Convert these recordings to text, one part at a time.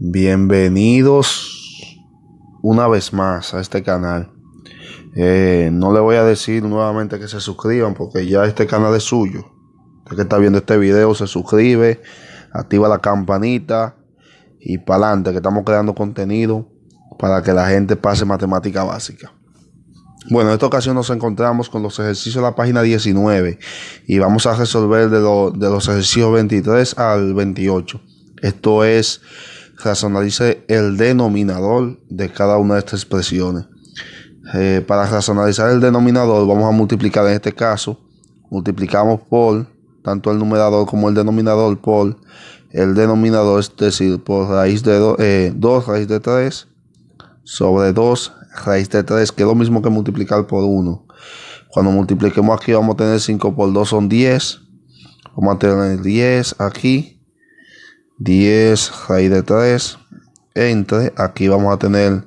Bienvenidos una vez más a este canal. Eh, no le voy a decir nuevamente que se suscriban porque ya este canal es suyo. Usted que está viendo este video se suscribe, activa la campanita y para adelante que estamos creando contenido para que la gente pase matemática básica. Bueno, en esta ocasión nos encontramos con los ejercicios de la página 19 y vamos a resolver de los ejercicios 23 al 28. Esto es Racionalice el denominador de cada una de estas expresiones. Eh, para racionalizar el denominador vamos a multiplicar en este caso, multiplicamos por tanto el numerador como el denominador por el denominador, es decir, por raíz de 2 eh, raíz de 3 sobre 2 raíz de 3, que es lo mismo que multiplicar por 1. Cuando multipliquemos aquí vamos a tener 5 por 2 son 10, vamos a tener 10 aquí 10 raíz de 3 entre aquí vamos a tener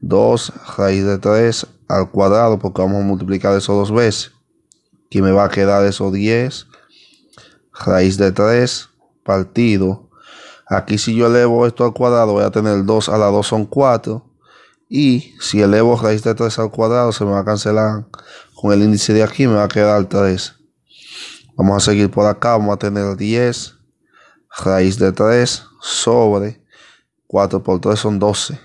2 raíz de 3 al cuadrado porque vamos a multiplicar eso dos veces que me va a quedar eso 10 raíz de 3 partido aquí si yo elevo esto al cuadrado voy a tener 2 a la 2 son 4 y si elevo raíz de 3 al cuadrado se me va a cancelar con el índice de aquí me va a quedar 3 vamos a seguir por acá vamos a tener 10 raíz de 3 sobre 4 por 3 son 12.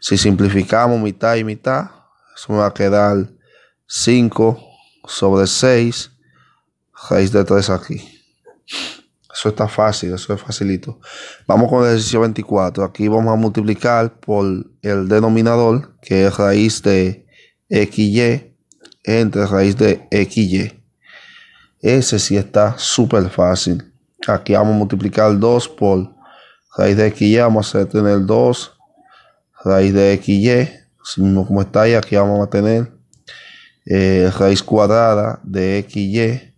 Si simplificamos mitad y mitad, eso me va a quedar 5 sobre 6 raíz de 3 aquí. Eso está fácil, eso es facilito. Vamos con el ejercicio 24. Aquí vamos a multiplicar por el denominador, que es raíz de XY, entre raíz de XY. Ese sí está súper fácil. Aquí vamos a multiplicar 2 por raíz de XY. Vamos a tener 2 raíz de XY. Así como está ahí, aquí vamos a tener eh, raíz cuadrada de XY.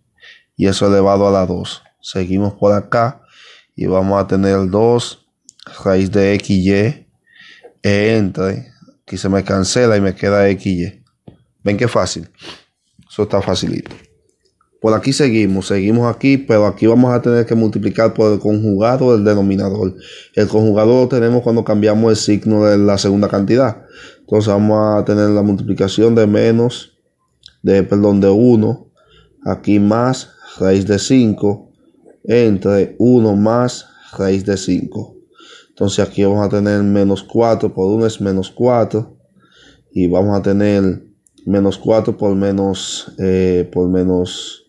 Y eso elevado a la 2. Seguimos por acá y vamos a tener 2 raíz de XY e entre. Eh. Aquí se me cancela y me queda XY. Ven que fácil. Eso está facilito por aquí seguimos, seguimos aquí, pero aquí vamos a tener que multiplicar por el conjugado del denominador. El conjugado lo tenemos cuando cambiamos el signo de la segunda cantidad. Entonces vamos a tener la multiplicación de menos, de, perdón, de 1, aquí más raíz de 5, entre 1 más raíz de 5. Entonces aquí vamos a tener menos 4 por 1 es menos 4. Y vamos a tener menos 4 por menos, eh, por menos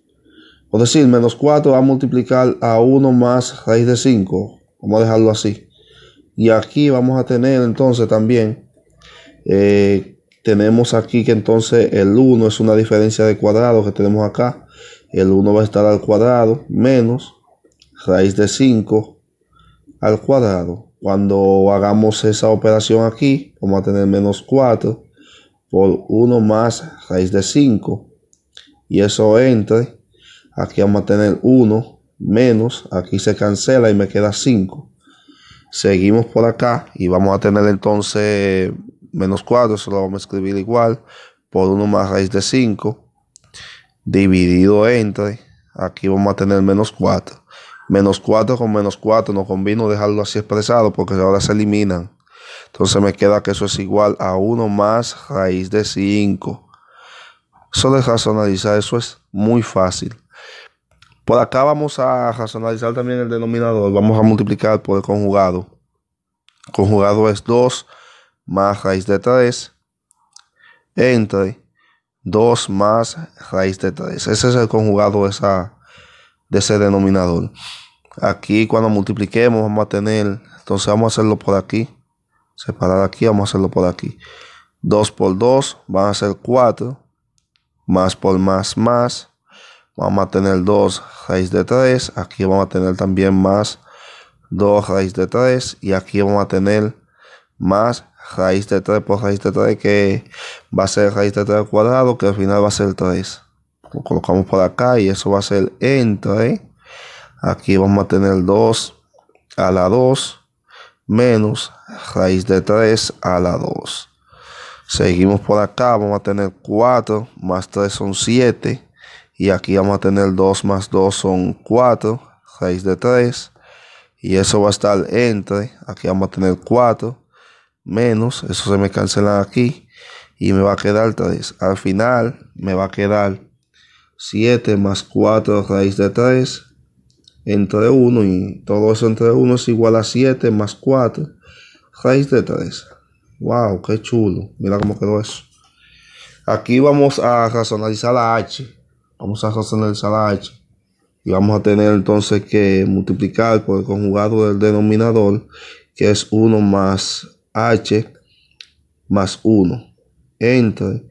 o decir, menos 4 va a multiplicar a 1 más raíz de 5. Vamos a dejarlo así. Y aquí vamos a tener entonces también, eh, tenemos aquí que entonces el 1 es una diferencia de cuadrado que tenemos acá. El 1 va a estar al cuadrado menos raíz de 5 al cuadrado. Cuando hagamos esa operación aquí, vamos a tener menos 4 por 1 más raíz de 5. Y eso entre Aquí vamos a tener 1 menos. Aquí se cancela y me queda 5. Seguimos por acá y vamos a tener entonces menos 4. Eso lo vamos a escribir igual. Por 1 más raíz de 5. Dividido entre. Aquí vamos a tener menos 4. Menos 4 con menos 4. No convino dejarlo así expresado porque ahora se eliminan. Entonces me queda que eso es igual a 1 más raíz de 5. Solo es razonalizar. eso es muy fácil. Por acá vamos a racionalizar también el denominador. Vamos a multiplicar por el conjugado. El conjugado es 2 más raíz de 3 entre 2 más raíz de 3. Ese es el conjugado de, esa, de ese denominador. Aquí cuando multipliquemos vamos a tener, entonces vamos a hacerlo por aquí. Separar aquí, vamos a hacerlo por aquí. 2 por 2 van a ser 4. Más por más, más Vamos a tener 2 raíz de 3. Aquí vamos a tener también más 2 raíz de 3. Y aquí vamos a tener más raíz de 3 por raíz de 3 que va a ser raíz de 3 al cuadrado que al final va a ser 3. Lo colocamos por acá y eso va a ser entre. Aquí vamos a tener 2 a la 2 menos raíz de 3 a la 2. Seguimos por acá, vamos a tener 4 más 3 son 7 y aquí vamos a tener 2 más 2 son 4, raíz de 3. Y eso va a estar entre, aquí vamos a tener 4 menos, eso se me cancela aquí. Y me va a quedar 3. Al final me va a quedar 7 más 4 raíz de 3 entre 1 y todo eso entre 1 es igual a 7 más 4 raíz de 3. Wow, qué chulo. Mira cómo quedó eso. Aquí vamos a racionalizar la H vamos a razonar el h y vamos a tener entonces que multiplicar por el conjugado del denominador que es 1 más h más 1 entre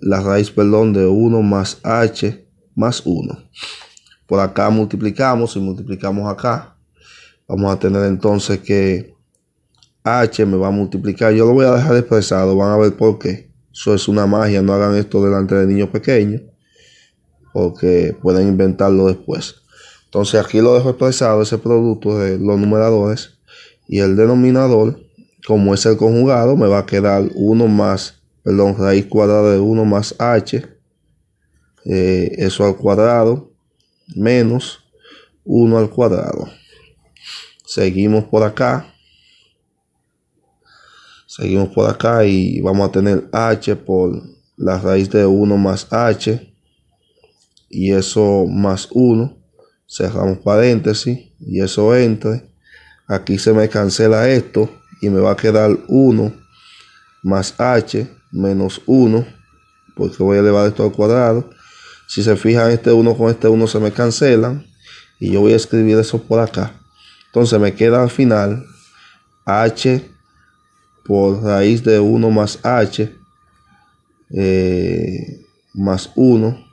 la raíz perdón de 1 más h más 1 por acá multiplicamos y multiplicamos acá vamos a tener entonces que h me va a multiplicar yo lo voy a dejar expresado van a ver por qué eso es una magia no hagan esto delante de niños pequeños porque pueden inventarlo después. Entonces aquí lo dejo expresado, ese producto de los numeradores y el denominador, como es el conjugado, me va a quedar 1 más, perdón, raíz cuadrada de 1 más h, eh, eso al cuadrado, menos 1 al cuadrado. Seguimos por acá. Seguimos por acá y vamos a tener h por la raíz de 1 más h y eso más 1. Cerramos paréntesis y eso entre. Aquí se me cancela esto y me va a quedar 1 más h menos 1 porque voy a elevar esto al cuadrado. Si se fijan, este 1 con este 1 se me cancelan y yo voy a escribir eso por acá. Entonces me queda al final h por raíz de 1 más h eh, más 1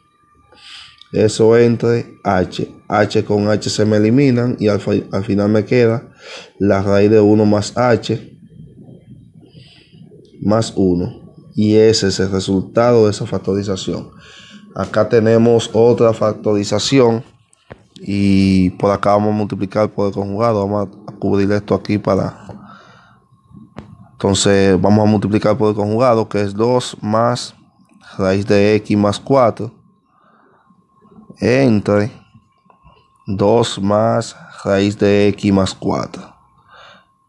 eso entre h. h con h se me eliminan y al, final me queda la raíz de 1 más h más 1. Y ese es el resultado de esa factorización. Acá tenemos otra factorización y por acá vamos a multiplicar por el conjugado. Vamos a cubrir esto aquí para... Entonces vamos a multiplicar por el conjugado que es 2 más raíz de x más 4 entre 2 más raíz de x más 4.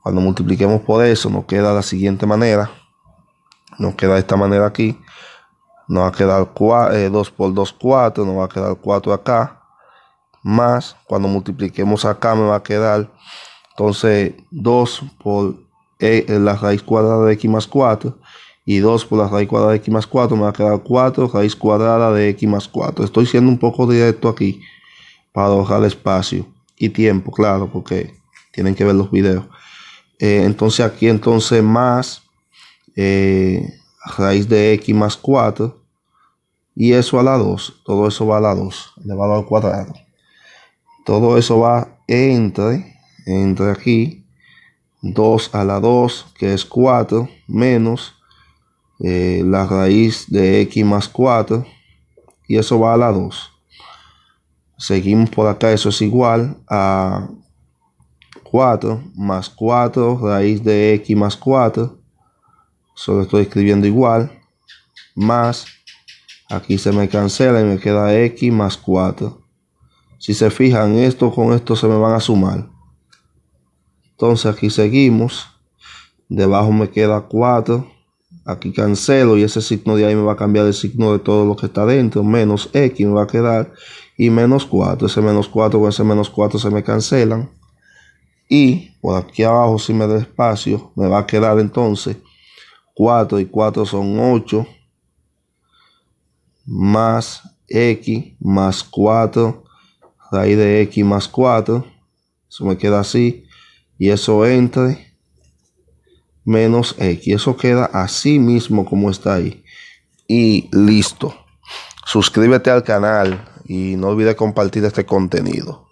Cuando multipliquemos por eso nos queda de la siguiente manera. Nos queda de esta manera aquí. Nos va a quedar 2 eh, por 2, 4. Nos va a quedar 4 acá. Más, cuando multipliquemos acá me va a quedar entonces 2 por eh, la raíz cuadrada de x más 4 y 2 por pues, la raíz cuadrada de x más 4 me va a quedar 4 raíz cuadrada de x más 4. Estoy siendo un poco directo aquí para ahorrar espacio y tiempo, claro, porque tienen que ver los videos. Eh, entonces aquí entonces más eh, raíz de x más 4 y eso a la 2, todo eso va a la 2 elevado al cuadrado. Todo eso va entre, entre aquí, 2 a la 2, que es 4, menos eh, la raíz de x más 4 y eso va a la 2. Seguimos por acá, eso es igual a 4 más 4 raíz de x más 4. Solo estoy escribiendo igual. Más. Aquí se me cancela y me queda x más 4. Si se fijan, esto con esto se me van a sumar. Entonces aquí seguimos. Debajo me queda 4 Aquí cancelo y ese signo de ahí me va a cambiar el signo de todo lo que está dentro. Menos X me va a quedar. Y menos 4. Ese menos 4 con ese menos 4 se me cancelan. Y por aquí abajo si me da espacio me va a quedar entonces 4 y 4 son 8. Más X más 4. Raíz de X más 4. Eso me queda así. Y eso entre menos x. Eso queda así mismo como está ahí. Y listo. Suscríbete al canal y no olvides compartir este contenido.